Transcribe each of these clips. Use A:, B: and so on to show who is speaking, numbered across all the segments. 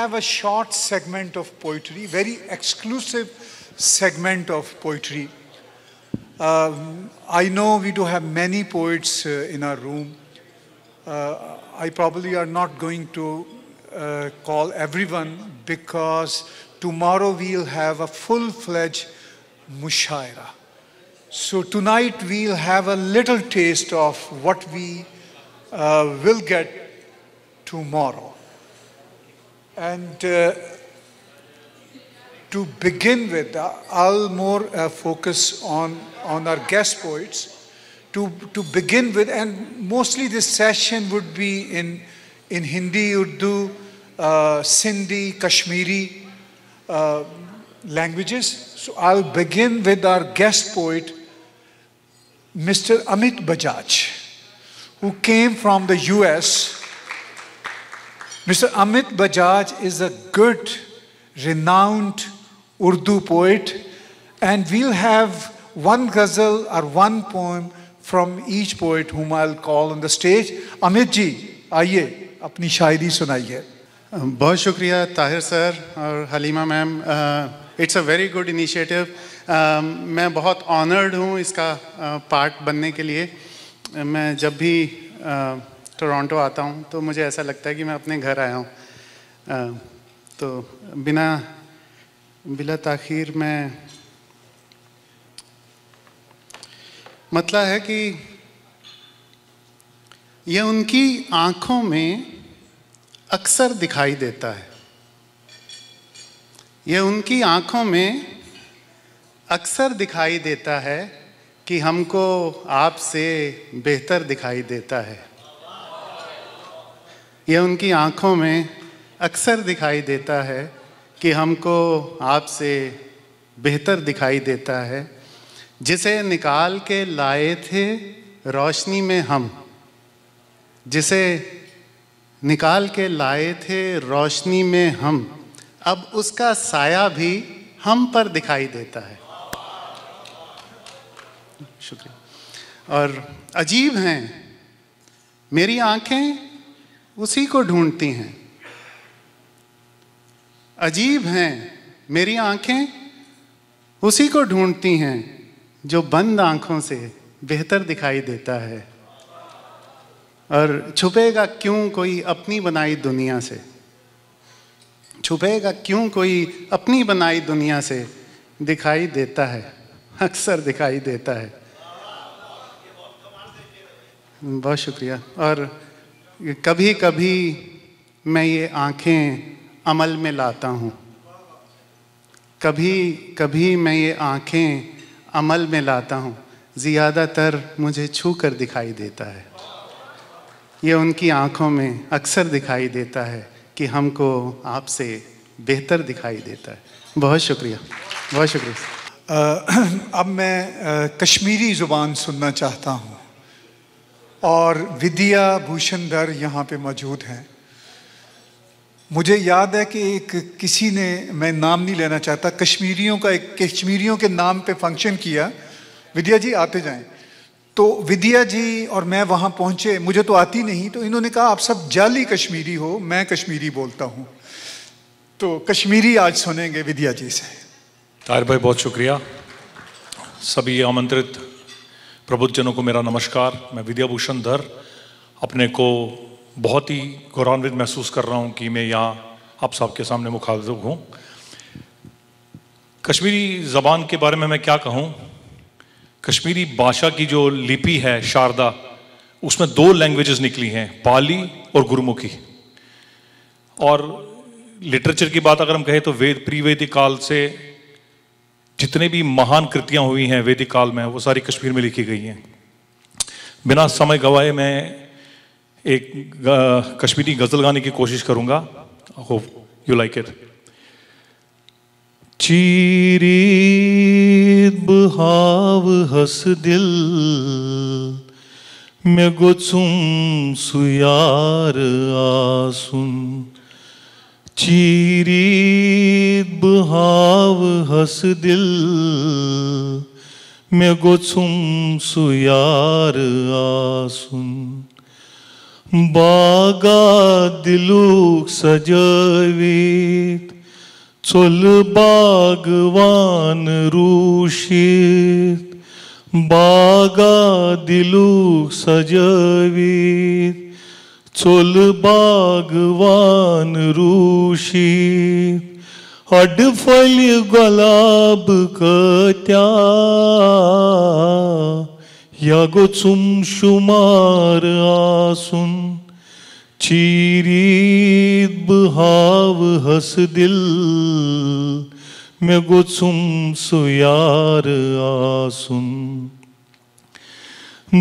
A: have a short segment of poetry, very exclusive segment of poetry. Um, I know we do have many poets uh, in our room. Uh, I probably are not going to uh, call everyone because tomorrow we'll have a full-fledged mushaira. So tonight we'll have a little taste of what we uh, will get tomorrow. And uh, to begin with, uh, I'll more uh, focus on, on our guest poets. To, to begin with, and mostly this session would be in, in Hindi, Urdu, uh, Sindhi, Kashmiri uh, languages. So I'll begin with our guest poet, Mr. Amit Bajaj, who came from the US Mr. Amit Bajaj is a good, renowned Urdu poet, and we'll have one ghazal or one poem from each poet whom I'll
B: call on the stage. Amit ji, aye, apni shayari sunaiye. सुनाइए shukriya, Tahir sir sir Halima ma'am. Uh, it's a very good initiative. मैं बहुत honoured हूँ इसका part बनने के लिए मैं जब भी टोरंटो आता हूँ तो मुझे ऐसा लगता है कि मैं अपने घर आया हूँ तो बिना बिला तखिर मैं मतलब है कि यह उनकी आँखों में अक्सर दिखाई देता है यह उनकी आँखों में अक्सर दिखाई देता है कि हमको आपसे बेहतर दिखाई देता है यह उनकी आँखों में अक्सर दिखाई देता है कि हमको आपसे बेहतर दिखाई देता है जिसे निकाल के लाए थे रोशनी में हम जिसे निकाल के लाए थे रोशनी में हम अब उसका साया भी हम पर दिखाई देता है शुक्रिया और अजीब हैं मेरी आंखें उसी को ढूंढती हैं अजीब हैं मेरी आंखें उसी को ढूंढती हैं जो बंद आंखों से बेहतर दिखाई देता है और छुपेगा क्यों कोई अपनी बनाई दुनिया से छुपेगा क्यों कोई अपनी बनाई दुनिया से दिखाई देता है अक्सर दिखाई देता है बहुत शुक्रिया और कभी कभी मैं ये आँखें अमल में लाता हूँ कभी कभी मैं ये आँखें अमल में लाता हूँ ज़्यादातर मुझे छू कर दिखाई देता है ये उनकी आँखों में अक्सर दिखाई देता है कि हमको आपसे बेहतर दिखाई देता है बहुत शुक्रिया बहुत शुक्रिया
A: अब मैं कश्मीरी ज़ुबान सुनना चाहता हूँ और विद्या भूषण दर यहाँ पे मौजूद हैं मुझे याद है कि एक किसी ने मैं नाम नहीं लेना चाहता कश्मीरियों का एक कश्मीरियों के नाम पे फंक्शन किया विद्या जी आते जाएं तो विद्या जी और मैं वहाँ पहुँचे मुझे तो आती नहीं तो इन्होंने कहा आप सब जाली कश्मीरी हो मैं कश्मीरी बोलता हूँ तो कश्मीरी आज सुनेंगे विद्या जी से
C: तार भाई बहुत शुक्रिया सभी आमंत्रित प्रबुद्धजनों को मेरा नमस्कार मैं विद्याभूषण धर अपने को बहुत ही गौरवान्वित महसूस कर रहा हूँ कि मैं यहाँ आप सबके सामने मुखातिब हूँ कश्मीरी ज़बान के बारे में मैं क्या कहूँ कश्मीरी भाषा की जो लिपि है शारदा उसमें दो लैंग्वेजेस निकली हैं पाली और गुरुमुखी और लिटरेचर की बात अगर हम कहें तो वेद प्री काल से जितने भी महान कृतियां हुई हैं वैदिक काल में वो सारी कश्मीर में लिखी गई हैं बिना समय गवाए मैं एक कश्मीरी गज़ल गाने की कोशिश करूंगा होप यू लाइक इट चीरी बहाव हस दिल मैं गुसुम सुयार आसुन चीरी हस दिल में गोछुम सुयार आसुन बागा दिलुक सजवीत चोल बागवान रूषित बागा दिलुक सजवीत चोल बागवान रूषित फल गुलाब कत्या यागो चुमशुमार आसुन चीरीत बहाव हस दिल मैं गो चुम सुयार आसुन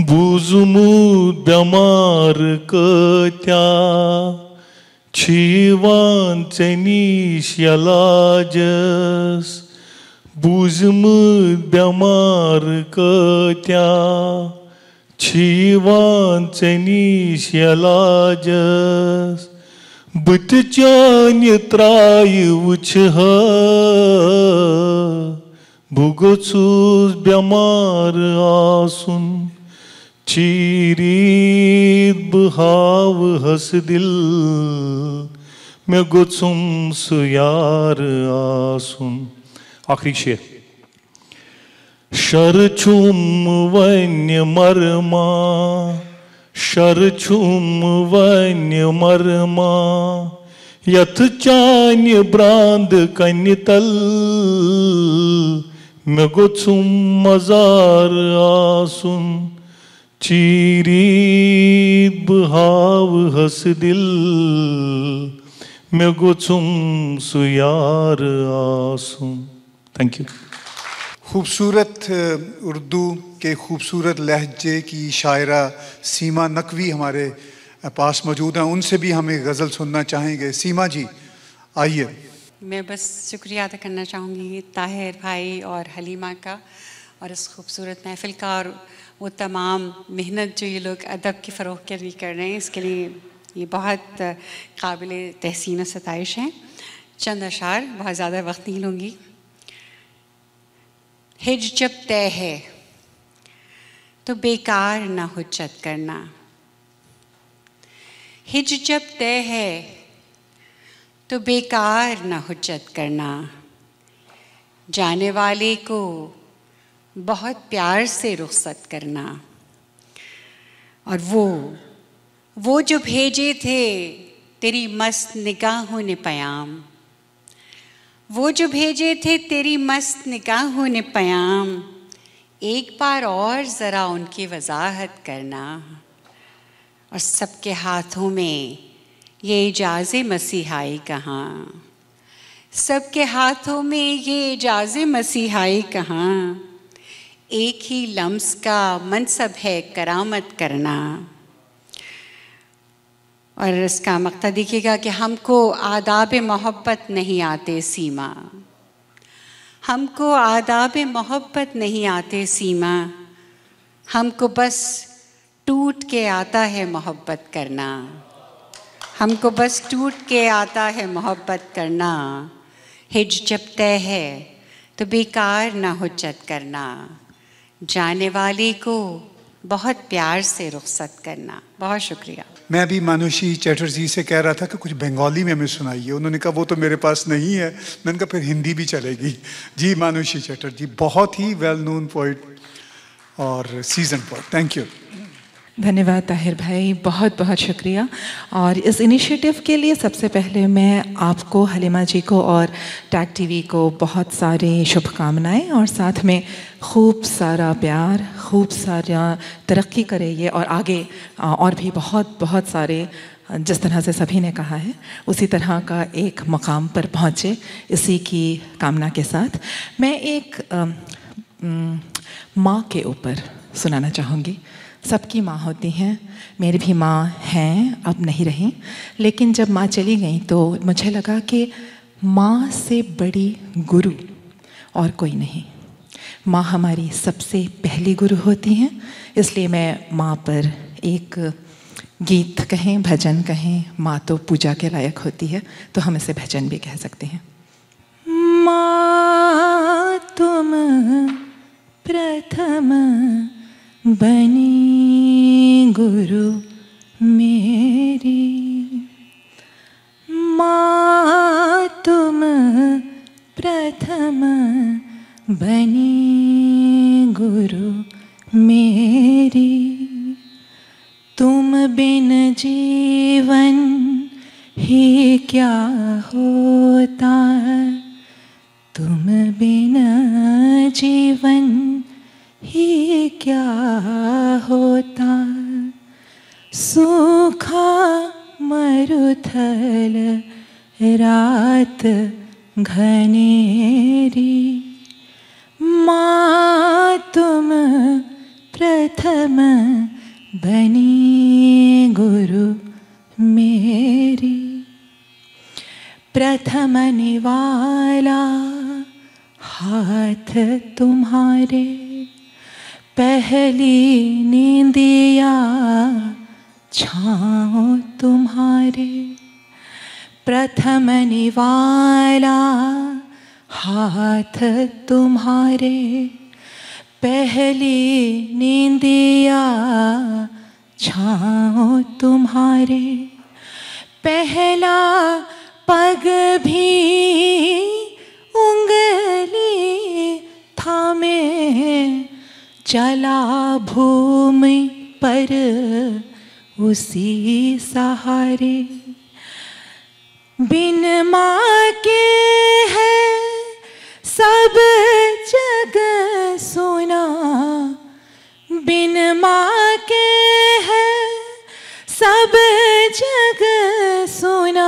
C: बुजुमू बमार कत्या Çivan teniş yalacız, Buzmı damar cătea, Çivan teniş yalacız, Bıtıcan trai uçha, Bugocuz bemar asun, चीरीद बहाव हस दिल में गुसुम सुयार आसुन आखिरी शेर शर छुम वन्य मरमा शर छुम वन्य मरमा यथ चान्य ब्रांद तल में गुसुम मजार आसुन चीरी भाव हस दिल मैं गोचुम
A: सुयार आसुम थैंक यू खूबसूरत उर्दू के खूबसूरत लहजे की शायरा सीमा नकवी हमारे पास मौजूद हैं उनसे भी हम एक गज़ल सुनना चाहेंगे सीमा जी आइए
D: मैं बस शुक्रिया अदा करना चाहूँगी ताहिर भाई और हलीमा का और इस खूबसूरत महफिल का और वो तमाम मेहनत जो ये लोग अदब की फ़रोह के लिए कर रहे हैं इसके लिए ये बहुत काबिल तहसीन सतश हैं चंद अशार बहुत ज़्यादा वक्त नहीं लूँगी हिज जब तय है तो बेकार ना चत करना हिज जब तय है तो बेकार ना चत करना जाने वाले को बहुत प्यार से रुखसत करना और वो वो जो भेजे थे तेरी मस्त निगाहों ने प्याम वो जो भेजे थे तेरी मस्त निगाहों ने प्याम एक बार और ज़रा उनकी वजाहत करना और सबके हाथों में ये इजाज़ मसीहाई कहाँ सबके हाथों में ये इजाज़ मसीहाई कहाँ एक ही लम्स का मनसब है करामत करना और इसका मकता देखिएगा कि हमको आदाब मोहब्बत नहीं आते सीमा हमको आदाब मोहब्बत नहीं आते सीमा हमको बस टूट के आता है मोहब्बत करना हमको बस टूट के आता है मोहब्बत करना हिज जब तय है तो बेकार ना हुज्जत करना जाने वाले को बहुत प्यार से रुखसत करना बहुत शुक्रिया
A: मैं अभी मानुषी चैटर्जी से कह रहा था कि कुछ बंगाली में हमें सुनाइए उन्होंने कहा वो तो मेरे पास नहीं है मैंने कहा फिर हिंदी भी चलेगी जी मानुषी चैटर्जी बहुत ही वेल नोन पोइट और सीजन पोइट थैंक यू
E: धन्यवाद ताहिर भाई बहुत बहुत शुक्रिया और इस इनिशिएटिव के लिए सबसे पहले मैं आपको हलीमा जी को और टैग टीवी को बहुत सारी शुभकामनाएं और साथ में खूब सारा प्यार खूब सारा तरक्की करे ये और आगे और भी बहुत बहुत सारे जिस तरह से सभी ने कहा है उसी तरह का एक मकाम पर पहुँचे इसी की कामना के साथ मैं एक माँ के ऊपर सुनाना चाहूँगी सबकी माँ होती हैं मेरी भी माँ हैं अब नहीं रही लेकिन जब माँ चली गई तो मुझे लगा कि माँ से बड़ी गुरु और कोई नहीं माँ हमारी सबसे पहली गुरु होती हैं इसलिए मैं माँ पर एक गीत कहें भजन कहें माँ तो पूजा के लायक होती है तो हम इसे भजन भी कह सकते हैं माँ तुम प्रथम बने गुरु मेरी माँ तुम प्रथम बनी गुरु मेरी तुम बिन जीवन ही क्या हो सहारे पहली नींदिया छाओ तुम्हारे पहला पग भी उंगली थामे चला भूमि पर उसी सहारे बिन माँ के है सब जग सोना बिन माँ के है सब जग सोना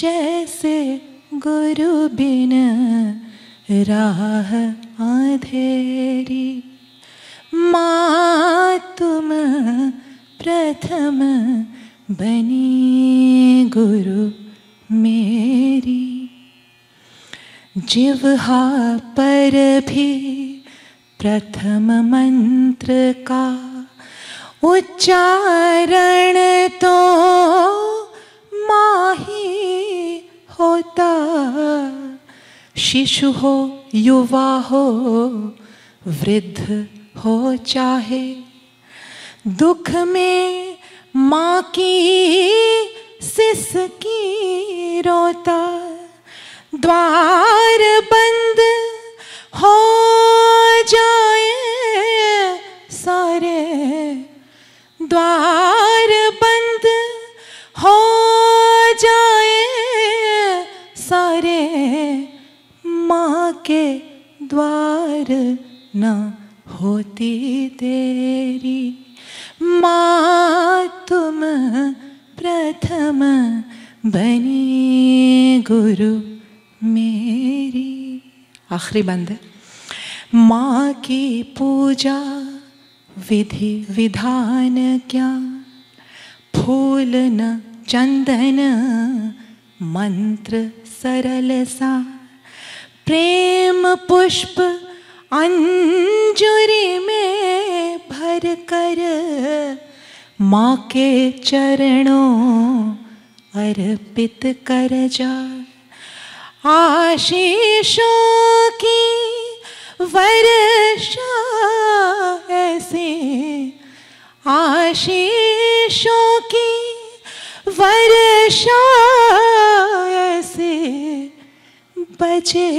E: जैसे गुरु बिन राह अंधेरी माँ तुम प्रथम बनी गुरु मेरी जिवहा पर भी प्रथम मंत्र का उच्चारण तो माही होता शिशु हो युवा हो वृद्ध हो चाहे दुख में माँ की की रोता द्वार बंद हो जाए सारे द्वार बंद हो जाए सारे माँ के द्वार न होती तेरी माँ तुम प्रथम बनी गुरु मेरी आखिरी बंद है माँ की पूजा विधि विधान क्या फूल न चंदन मंत्र सरल सा प्रेम पुष्प अंजुरी में भर कर माँ के चरणों अर्पित कर जा आशीषों की वर्षा ऐसे आशीषों की वर्षा ऐसे बजे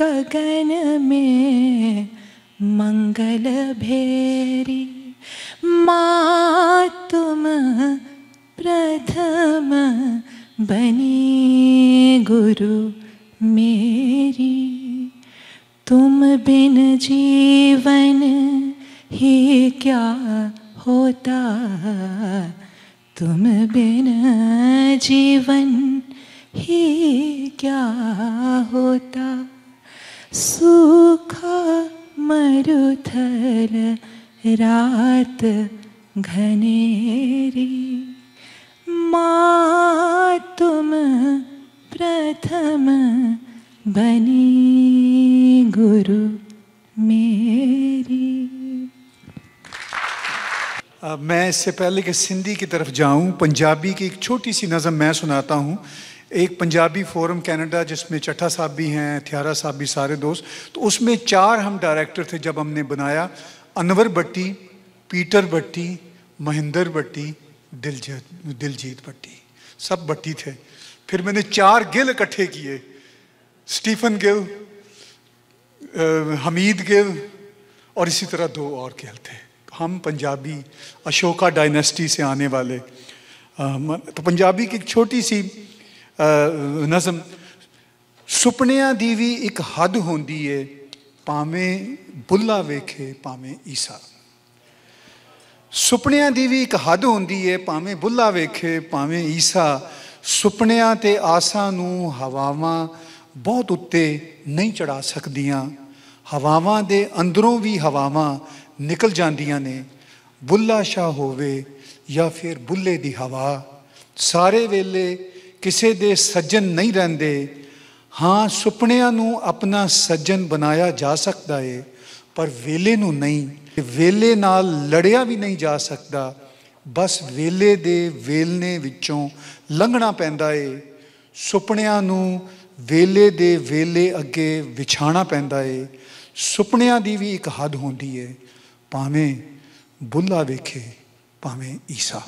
E: गगन में मंगल भेरी माँ तुम प्रथम बनी गुरु मेरी तुम बिन जीवन ही क्या होता तुम बिन जीवन ही क्या होता सूखा मरुथल रात घने
A: इससे पहले कि सिंधी की तरफ जाऊं पंजाबी की एक छोटी सी नज़म मैं सुनाता हूं एक पंजाबी फोरम कनाडा जिसमें चट्ठा साहब भी हैं थ्यारा साहब भी सारे दोस्त तो उसमें चार हम डायरेक्टर थे जब हमने बनाया अनवर भट्टी पीटर भट्टी महेंद्र भट्टी दिलजीत दिलजीत भट्टी सब भट्टी थे फिर मैंने चार गिल इकट्ठे किए स्टीफन गिल हमीद गिल और इसी तरह दो और गिल थे हम पंजाबी अशोका डायनेस्टी से आने वाले तो पंजाबी की एक छोटी सी ਨਜ਼ਮ ਸੁਪਨਿਆਂ ਦੀ ਵੀ ਇੱਕ ਹੱਦ ਹੁੰਦੀ ਏ ਭਾਵੇਂ ਬੁੱਲਾ ਵੇਖੇ ਭਾਵੇਂ ਈਸਾ ਸੁਪਨਿਆਂ ਦੀ ਵੀ ਇੱਕ ਹੱਦ ਹੁੰਦੀ ਏ ਭਾਵੇਂ ਬੁੱਲਾ ਵੇਖੇ ਭਾਵੇਂ ਈਸਾ ਸੁਪਨਿਆਂ ਤੇ ਆਸਾਂ ਨੂੰ ਹਵਾਵਾਂ ਬਹੁਤ ਉੱਤੇ ਨਹੀਂ ਚੜਾ ਸਕਦੀਆਂ ਹਵਾਵਾਂ ਦੇ ਅੰਦਰੋਂ ਵੀ ਹਵਾਵਾਂ ਨਿਕਲ ਜਾਂਦੀਆਂ ਨੇ ਬੁੱਲਾ ਸ਼ਾ ਹੋਵੇ ਜਾਂ ਫਿਰ ਬੁੱਲੇ ਦੀ ਹਵਾ ਸਾਰੇ ਵੇਲੇ ਕਿਸੇ ਦੇ ਸੱਜਣ ਨਹੀਂ ਰਹਿੰਦੇ ਹਾਂ ਸੁਪਨਿਆਂ ਨੂੰ ਆਪਣਾ ਸੱਜਣ ਬਣਾਇਆ ਜਾ ਸਕਦਾ ਏ ਪਰ ਵੇਲੇ ਨੂੰ ਨਹੀਂ ਵੇਲੇ ਨਾਲ ਲੜਿਆ ਵੀ ਨਹੀਂ ਜਾ ਸਕਦਾ ਬਸ ਵੇਲੇ ਦੇ ਵੇਲਨੇ ਵਿੱਚੋਂ ਲੰਘਣਾ ਪੈਂਦਾ ਏ ਸੁਪਨਿਆਂ ਨੂੰ ਵੇਲੇ ਦੇ ਵੇਲੇ ਅੱਗੇ ਵਿਛਾਣਾ ਪੈਂਦਾ ਏ ਸੁਪਨਿਆਂ ਦੀ ਵੀ ਇੱਕ ਹੱਦ ਹੁੰਦੀ ਏ भावे बुला वेखे भावे ईसा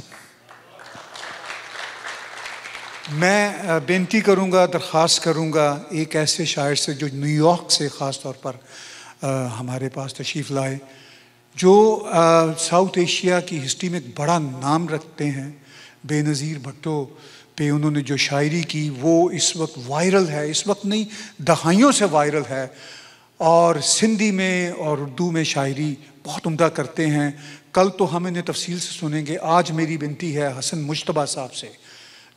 A: मैं बेनती करूंगा दरख्वास्त करूंगा एक ऐसे शायर से जो न्यूयॉर्क से ख़ास तौर पर आ, हमारे पास तशरीफ़ लाए जो साउथ एशिया की हिस्ट्री में एक बड़ा नाम रखते हैं बेनज़ीर भट्टो पे उन्होंने जो शायरी की वो इस वक्त वायरल है इस वक्त नहीं दहाइयों से वायरल है और सिंधी में और उर्दू में शायरी बहुत उम्दा करते हैं कल तो हम इन्हें तफसील से सुनेंगे आज मेरी बिनती है हसन मुशतबा साहब से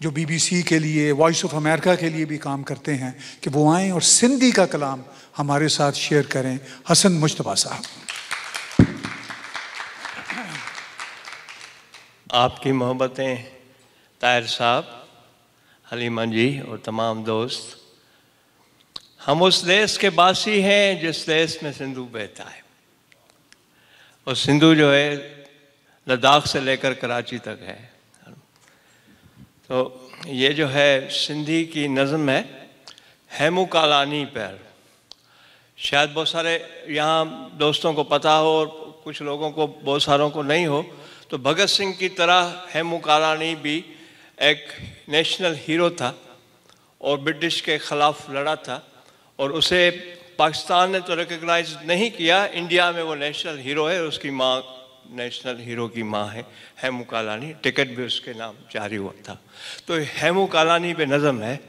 A: जो बीबीसी के लिए वॉइस ऑफ अमेरिका के लिए भी काम करते हैं कि वो आएँ और सिंधी का कलाम हमारे साथ शेयर करें हसन मुशतबा साहब
F: आपकी मोहब्बतें तायर साहब हलीमा जी और तमाम दोस्त हम उस देश के बासी हैं जिस देश में सिंधु बहता है और सिंधु जो है लद्दाख से लेकर कराची तक है तो ये जो है सिंधी की नज़म है हेमू कालानी पर शायद बहुत सारे यहाँ दोस्तों को पता हो और कुछ लोगों को बहुत सारों को नहीं हो तो भगत सिंह की तरह हेमू कालानी भी एक नेशनल हीरो था और ब्रिटिश के ख़िलाफ़ लड़ा था और उसे पाकिस्तान ने तो रिकग्नाइज नहीं किया इंडिया में वो नेशनल हीरो है उसकी माँ नेशनल हीरो की माँ है हेमू कालानी टिकट भी उसके नाम जारी हुआ था तो हेमू कालानी पे नज़म है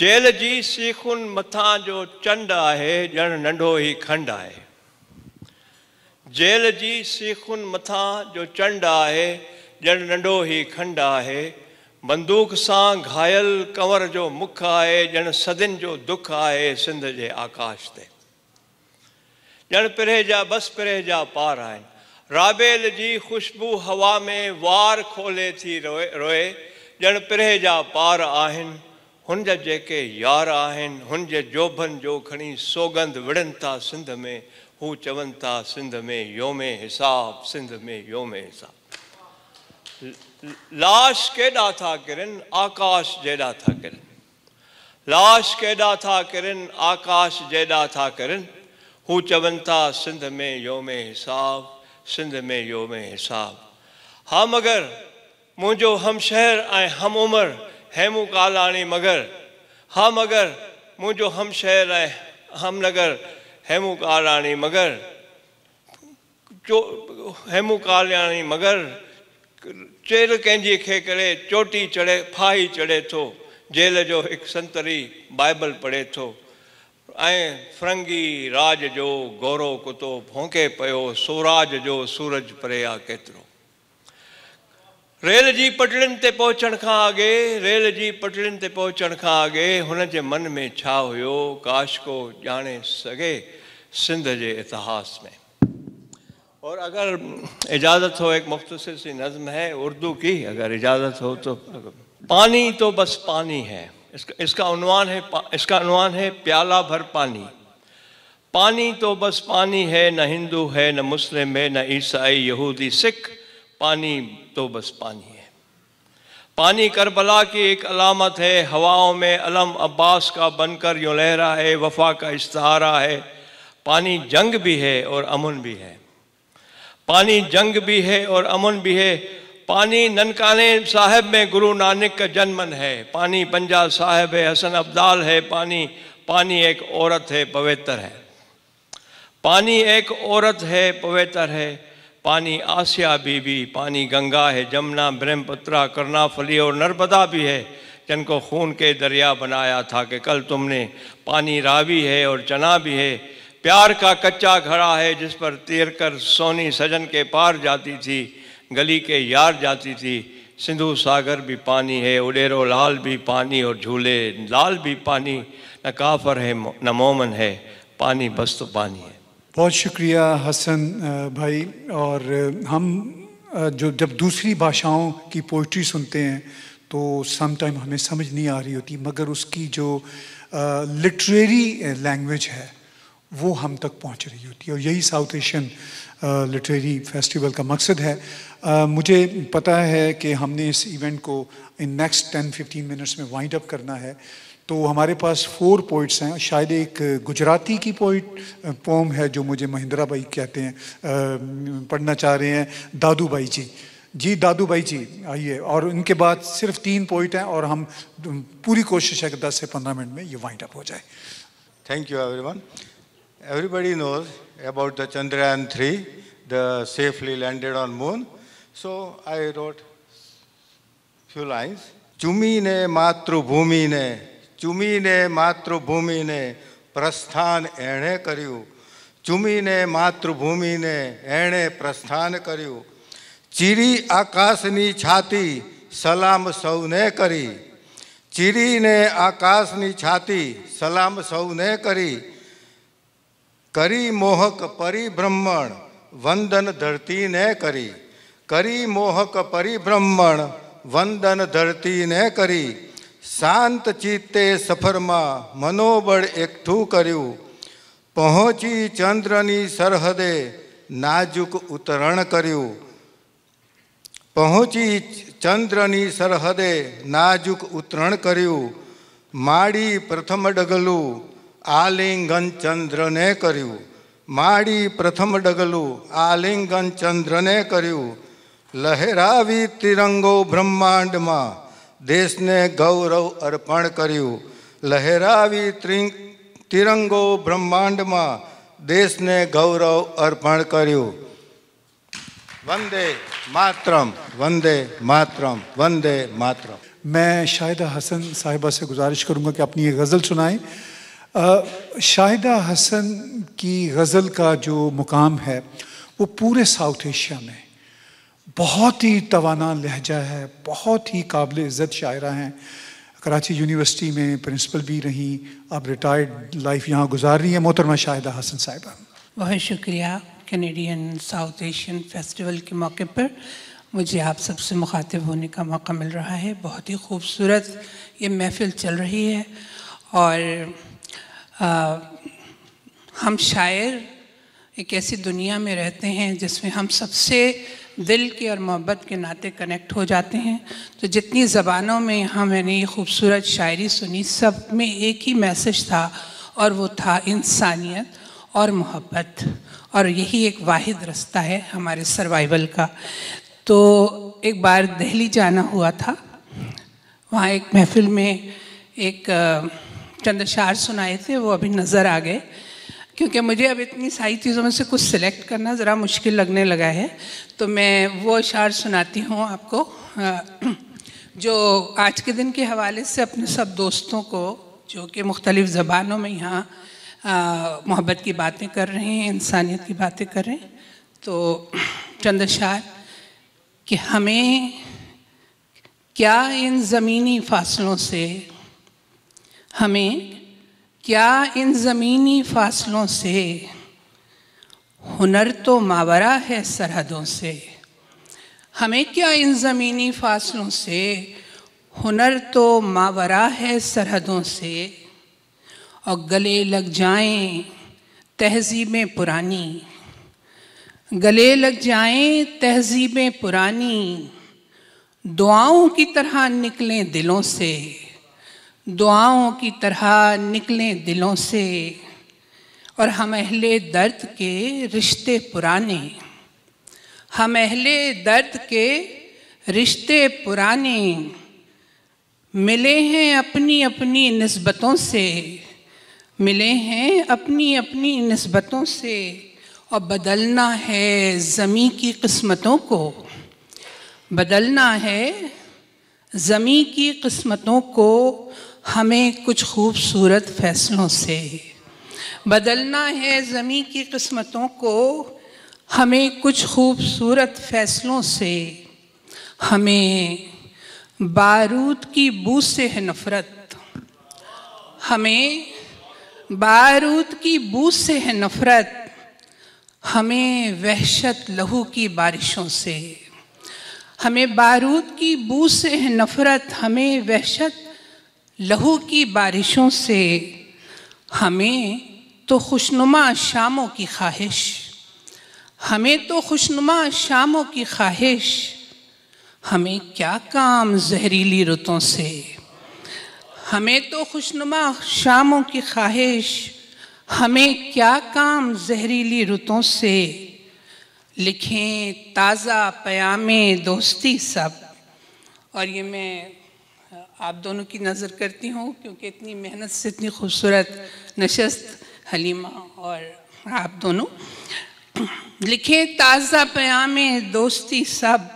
F: जेल जी सीखुन मथा जो चंड आहे जण नंढो ही खंड आहे जेल जी सीखुन मथा जो चंड आहे जण नंढो ही खंड आहे बंदूक सां घायल कंवर जो मुख आहे ॼण सदियुनि जो दुख आहे सिंध जे आकाश ते ॼण पिरे जा बस पिरे जा पार आहिनि राबेल जी ख़ुशबू हवा में वार खोले थी रोए रोए ॼण पिरे जा पार आहिनि हुन जा जेके यार आहिनि हुन जे जोभनि जो खणी सोगंध विढ़नि था सिंध में हू चवनि था सिंध में योमे हिसाब सिंध में योमे हिसाब लाश केॾा था किरनि आकाश जेडा था किरनि लाश केडा था किरनि आकाश जेडा था किरनि हू चवनि था सिंध में योम हिसाब सिंध में योम हिसाब हा मगर मुंहिंजो हम शहर ऐं हम उमिरि हेमू कालाणी मगर हा मगर मुंहिंजो हम शहर ऐं हम नगर हेमू कालाणी मगर जो हेमू कालाणी मगर चेर कंहिंजी खे करे चोटी चढ़े फाही चढ़े थो जेल जो हिकु संतरी बाइबल पढ़े थो ऐं फ्रंगी राज जो गौरव कुतो भोंके पियो सोराज जो सूरज परे आहे केतिरो रेल जी पटड़ियुनि ते पहुचण खां अॻे रेल जी पटड़ियुनि ते पहुचण खां अॻे हुन जे मन में छा हुयो काश को ॼाणे सघे सिंध जे इतिहास में और अगर इजाज़त हो एक मख्तसर सी नज़म है उर्दू की अगर इजाज़त हो तो पानी तो बस पानी है इसका इसका है इसका अनवान है प्याला भर पानी पानी तो बस पानी है न हिंदू है न मुस्लिम है न ईसाई यहूदी सिख पानी तो बस पानी है पानी करबला की एक अलामत है हवाओं में अलम अब्बास का बनकर यूँ लहरा है वफा का इश्तारा है पानी जंग भी है और अमन भी है पानी जंग भी है और अमन भी है पानी ननकाने साहब में गुरु नानक का जन्मन है पानी पंजा साहब है हसन अब्दाल है पानी पानी एक औरत है पवित्र है पानी एक औरत है पवित्र है पानी आसिया बीबी पानी गंगा है जमुना ब्रह्मपुत्रा करना और नर्मदा भी है जिनको खून के दरिया बनाया था कि कल तुमने पानी रावी है और चना भी है प्यार का कच्चा घड़ा है जिस पर तैर कर सोनी सजन के पार जाती थी गली के यार जाती थी सिंधु सागर भी पानी है उडेरो लाल भी पानी और झूले लाल भी पानी न काफर है न मोमन है पानी बस तो पानी है बहुत
A: शुक्रिया हसन भाई और हम जो जब दूसरी भाषाओं की पोइट्री सुनते हैं तो समटाइम हमें समझ नहीं आ रही होती मगर उसकी जो लिटरेरी लैंग्वेज है वो हम तक पहुंच रही होती है और यही साउथ एशियन लिटरेरी फेस्टिवल का मकसद है uh, मुझे पता है कि हमने इस इवेंट को in next ten fifteen minutes में वाइंड अप करना है तो हमारे पास फोर पोइट्स हैं शायद एक गुजराती की पोइट पोम uh, है जो मुझे महिंद्रा भाई कहते हैं uh, पढ़ना चाह रहे हैं दादू भाई जी जी दादू भाई जी आइए और उनके बाद सिर्फ तीन पोइट हैं और हम पूरी कोशिश है कि दस से पंद्रह मिनट में ये वाइंड अप हो जाए
G: thank you everyone Everybody knows about the Chandrayaan 3, the safely landed on moon. So I wrote few lines. ચૂમીને માતૃભૂમિને ચૂમીને માતૃભૂમિને પ્રસ્થાન એણે કર્યું ચૂમીને માતૃભૂમિને એણે પ્રસ્થાન કર્યું ચીરી આકાશની છાતી સલામ સૌને કરી ચીરીને આકાશની છાતી સલામ સૌને કરી કરી મોહક પરિભ્રમણ વંદન ધરતીને કરી કરી મોહક પરિભ્રમણ વંદન ધરતીને કરી શાંત ચિત્તે સફરમાં મનોબળ એકઠું કર્યું પહોંચી ચંદ્રની સરહદે નાજુક ઉતરણ કર્યું પહોંચી ચંદ્રની સરહદે નાજુક ઉતરણ કર્યું માડી પ્રથમ ડગલું आलिंगन चंद्र ने करू माड़ी प्रथम डगलू आलिंगन चंद्र ने करू लहरा तिरंगो ब्रह्मांड में देश ने गौरव अर्पण करू लहरा तिरंगो ब्रह्मांड में देश ने गौरव अर्पण करू
A: वंदे मातरम वंदे मातरम वंदे मातरम मैं शायद हसन साहिबा से गुजारिश करूंगा कि अपनी ये गजल सुनाएं शाहिदा हसन की गज़ल का जो मुकाम है वो पूरे साउथ एशिया में बहुत ही तवाना लहजा है बहुत ही काबिल इज़्ज़त शायरा हैं कराची यूनिवर्सिटी में प्रिंसिपल भी रहीं अब रिटायर्ड लाइफ यहाँ गुजार रही हैं मोहतरमा शाहिदा हसन साहिबा
H: बहुत शुक्रिया कैनेडियन साउथ एशियन फेस्टिवल के मौके पर मुझे आप सबसे मुखातिब होने का मौका मिल रहा है बहुत ही खूबसूरत ये महफिल चल रही है और आ, हम शायर एक ऐसी दुनिया में रहते हैं जिसमें हम सबसे दिल के और मोहब्बत के नाते कनेक्ट हो जाते हैं तो जितनी ज़बानों में यहाँ मैंने ये खूबसूरत शायरी सुनी सब में एक ही मैसेज था और वो था इंसानियत और मोहब्बत और यही एक वाहिद रास्ता है हमारे सर्वाइवल का तो एक बार दिल्ली जाना हुआ था वहाँ एक महफिल में एक आ, चंद शार सुनाए थे वो अभी नज़र आ गए क्योंकि मुझे अब इतनी सारी चीज़ों में से कुछ सिलेक्ट करना ज़रा मुश्किल लगने लगा है तो मैं वो शार सुनाती हूँ आपको जो आज के दिन के हवाले से अपने सब दोस्तों को जो कि मुख्तलिफ़ ज़बानों में यहाँ मोहब्बत की बातें कर रहे हैं इंसानियत की बातें कर रहे हैं तो चंद शार कि हमें क्या इन ज़मीनी फासलों से हमें क्या इन ज़मीनी फासलों से हुनर तो मावरा है सरहदों से हमें क्या इन ज़मीनी फासलों से हुनर तो मावरा है सरहदों से और गले लग जाएं तहजीबें पुरानी गले लग जाएं तहजीबें पुरानी दुआओं की तरह निकलें दिलों से दुआओं की तरह निकलें दिलों से और हम अहले दर्द के रिश्ते पुराने हम अहले दर्द के रिश्ते पुराने मिले हैं अपनी अपनी नस्बतों से मिले हैं अपनी अपनी नस्बतों से और बदलना है ज़मी की किस्मतों को बदलना है ज़मी की किस्मतों को हमें कुछ खूबसूरत फैसलों से बदलना है ज़मी की किस्मतों को हमें कुछ खूबसूरत फैसलों से हमें बारूद की बू से है नफ़रत हमें बारूद की बू से है नफ़रत हमें वहशत लहू की बारिशों से हमें बारूद की बू से है नफ़रत हमें वहशत लहू की बारिशों से हमें तो खुशनुमा शामों की ख्वाहिश हमें तो खुशनुमा शामों की ख्वाहिश हमें क्या काम जहरीली रुतों से हमें तो खुशनुमा शामों की ख्वाहिश हमें क्या काम जहरीली रुतों से लिखें ताज़ा प्याम दोस्ती सब और ये मैं आप दोनों की नज़र करती हूँ क्योंकि इतनी मेहनत से इतनी खूबसूरत नशस्त हलीमा और आप दोनों लिखे ताज़ा प्याम दोस्ती सब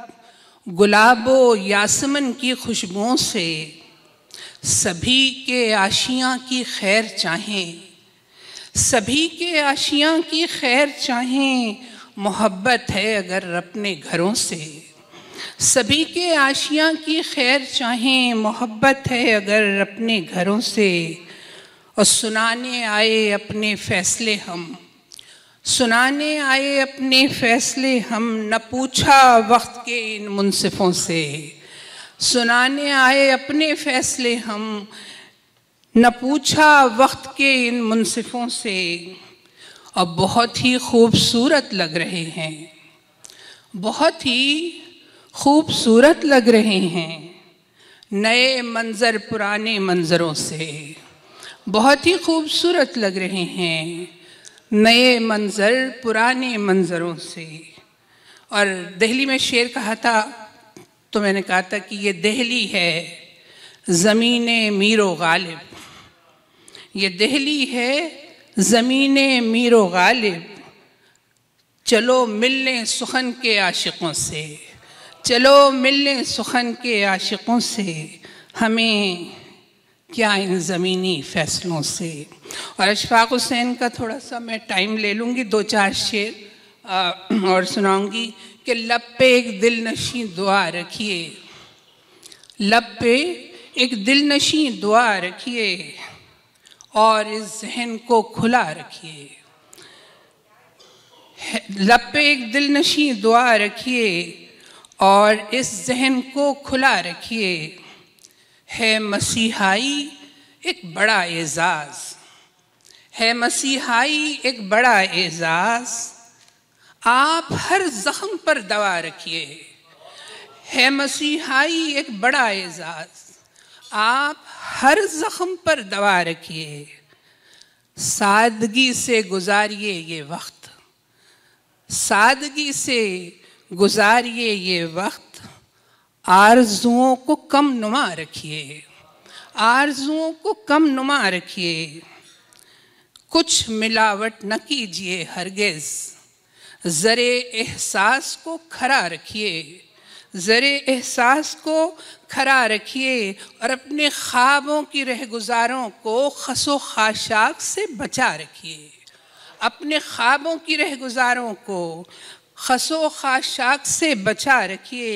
H: गुलाबो यासमन की खुशबुओं से सभी के आशियाँ की खैर चाहें सभी के आशियाँ की खैर चाहें मोहब्बत है अगर अपने घरों से सभी के आशिया की खैर चाहें मोहब्बत है अगर अपने घरों से और सुनाने आए अपने फैसले हम सुनाने आए अपने फैसले हम न पूछा वक्त के इन मुनसिफ़ों से सुनाने आए अपने फैसले हम न पूछा वक्त के इन मुनसिफ़ों से और बहुत ही खूबसूरत लग रहे हैं बहुत ही खूबसूरत लग रहे हैं नए मंज़र पुराने मंज़रों से बहुत ही खूबसूरत लग रहे हैं नए मंज़र पुराने मंज़रों से और दहली में शेर कहा था तो मैंने कहा था कि ये दहली है ज़मीन मीर गालिब ये दहली है ज़मीन मीर गालिब चलो मिलने सुखन के आशिकों से चलो मिलने सुखन के आशिकों से हमें क्या इन ज़मीनी फ़ैसलों से और अशफाक हुसैन का थोड़ा सा मैं टाइम ले लूँगी दो चार शेर और सुनाऊँगी कि लब पे एक दिल नशी दुआ रखिए लब पे एक दिल नशी दुआ रखिए और इस जहन को खुला रखिए लब पे एक दिल नशी दुआ रखिए और इस जहन को खुला रखिए है मसीहाई एक बड़ा एज़ाज़ है मसीहाई एक बड़ा एज़ाज़ आप हर ज़ख्म पर दवा रखिए है मसीहाई एक बड़ा एज़ाज़ आप हर ज़ख्म पर दवा रखिए सादगी से गुजारिए ये वक्त सादगी से गुजारिए ये वक्त आरजुओं को कम नुमा रखिए आरजुओं को कम नुमा रखिए कुछ मिलावट न कीजिए हरगिज़ ज़रे एहसास को खरा रखिए ज़र एहसास को खरा रखिए और अपने ख्वाबों की रहगुजारों को खसो खाशाक से बचा रखिए अपने ख्वाबों की रहगुजारों को खसो खाशाक शाख से बचा रखिए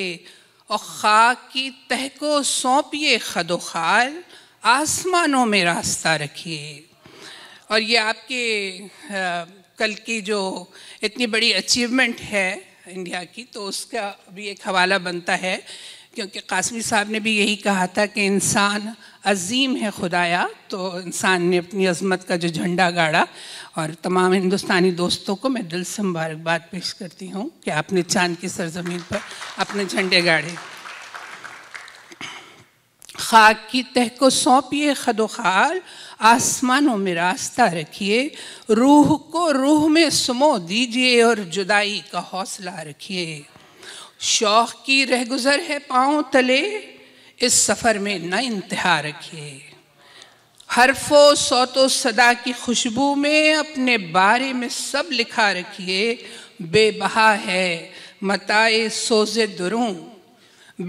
H: और खाक की तह को सौंपिए खाल आसमानों में रास्ता रखिए और ये आपके आ, कल की जो इतनी बड़ी अचीवमेंट है इंडिया की तो उसका भी एक हवाला बनता है क्योंकि कासमी साहब ने भी यही कहा था कि इंसान अजीम है खुदाया तो इंसान ने अपनी अजमत का जो झंडा गाड़ा और तमाम हिंदुस्तानी दोस्तों को मैं दिल से मुबारकबाद पेश करती हूँ कि आपने चांद की सरजमीन पर अपने झंडे गाड़े खाक की तह को सौंपिए खदोखार आसमानों में रास्ता रखिए रूह को रूह में सुमो दीजिए और जुदाई का हौसला रखिए शौक़ की रहगुजर है पाँव तले इस सफ़र में न इंतहा रखिए हरफो सोतो सदा की खुशबू में अपने बारे में सब लिखा रखिए बेबहा है मताए सोज़े दुरूँ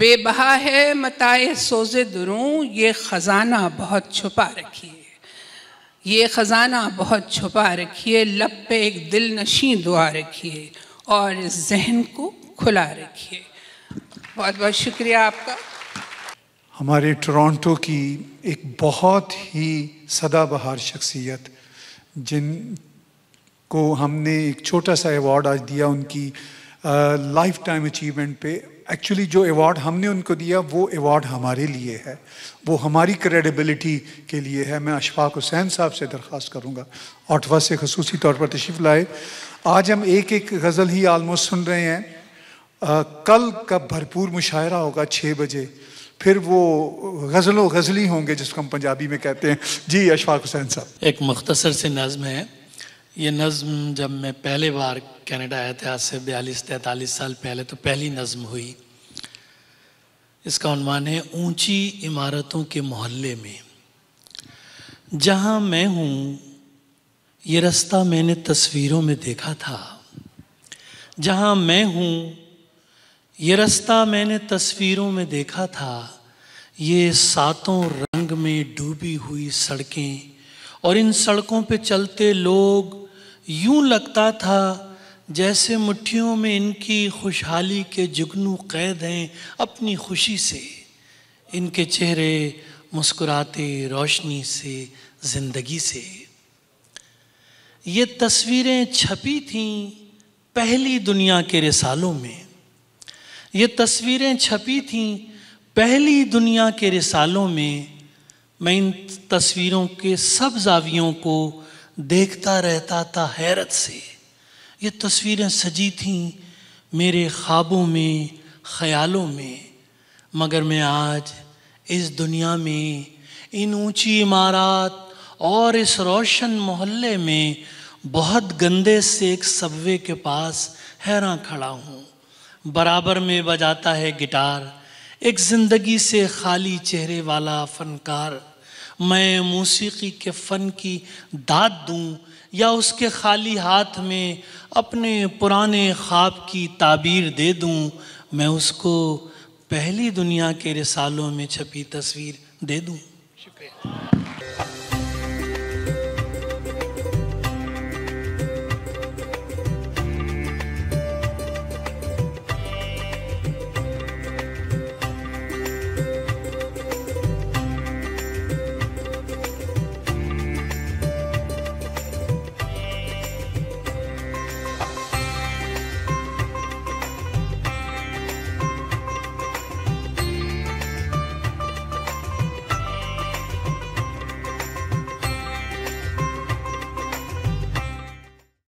H: बेबहा है मताए सोज़े दुरूँ ये ख़ज़ाना बहुत छुपा रखिए ये ख़ज़ाना बहुत छुपा रखिए लब पे एक दिल नशी दुआ रखिए और जहन को खुला रखिए बहुत बहुत शुक्रिया आपका
A: हमारे टोरंटो की एक बहुत ही सदाबहार शख्सियत जिन को हमने एक छोटा सा अवार्ड आज दिया उनकी लाइफ टाइम अचीवमेंट पे एक्चुअली जो अवार्ड हमने उनको दिया वो अवार्ड हमारे लिए है वो हमारी क्रेडिबिलिटी के लिए है मैं अशफाक हुसैन साहब से दरख्वास्त करूँगा ऑटवा से खसूसी तौर पर तशरीफ लाए आज हम एक एक गज़ल ही आलमोस्ट सुन रहे हैं आ, कल का भरपूर मुशायरा होगा छः बजे फिर वो गज़लों गज़ली होंगे जिसको हम पंजाबी में कहते हैं जी अशफाक हुसैन साहब
I: एक मुख्तसर से नज़म है ये नज़म जब मैं पहले बार कनाडा आया था आज से बयालीस तैतालीस साल पहले तो पहली नज़म हुई इसका अनमान है ऊंची इमारतों के मोहल्ले में जहां मैं हूं ये रास्ता मैंने तस्वीरों में देखा था जहां मैं हूं ये रास्ता मैंने तस्वीरों में देखा था ये सातों रंग में डूबी हुई सड़कें और इन सड़कों पे चलते लोग यूं लगता था जैसे मुट्ठियों में इनकी खुशहाली के जुगनू कैद हैं अपनी खुशी से इनके चेहरे मुस्कुराते रोशनी से ज़िंदगी से ये तस्वीरें छपी थीं पहली दुनिया के रिसालों में ये तस्वीरें छपी थीं पहली दुनिया के रिसालों में मैं इन तस्वीरों के सब जावियों को देखता रहता था हैरत से ये तस्वीरें सजी थीं मेरे ख्वाबों में ख्यालों में मगर मैं आज इस दुनिया में इन ऊंची इमारत और इस रोशन मोहल्ले में बहुत गंदे से एक सबवे के पास हैरान खड़ा हूँ बराबर में बजाता है गिटार एक ज़िंदगी से खाली चेहरे वाला फनकार मैं मौसीकी के फ़न की दाद दूं या उसके खाली हाथ में अपने पुराने ख्वाब की ताबीर दे दूं मैं उसको पहली दुनिया के रिसालों में छपी तस्वीर दे दूं शुक्रिया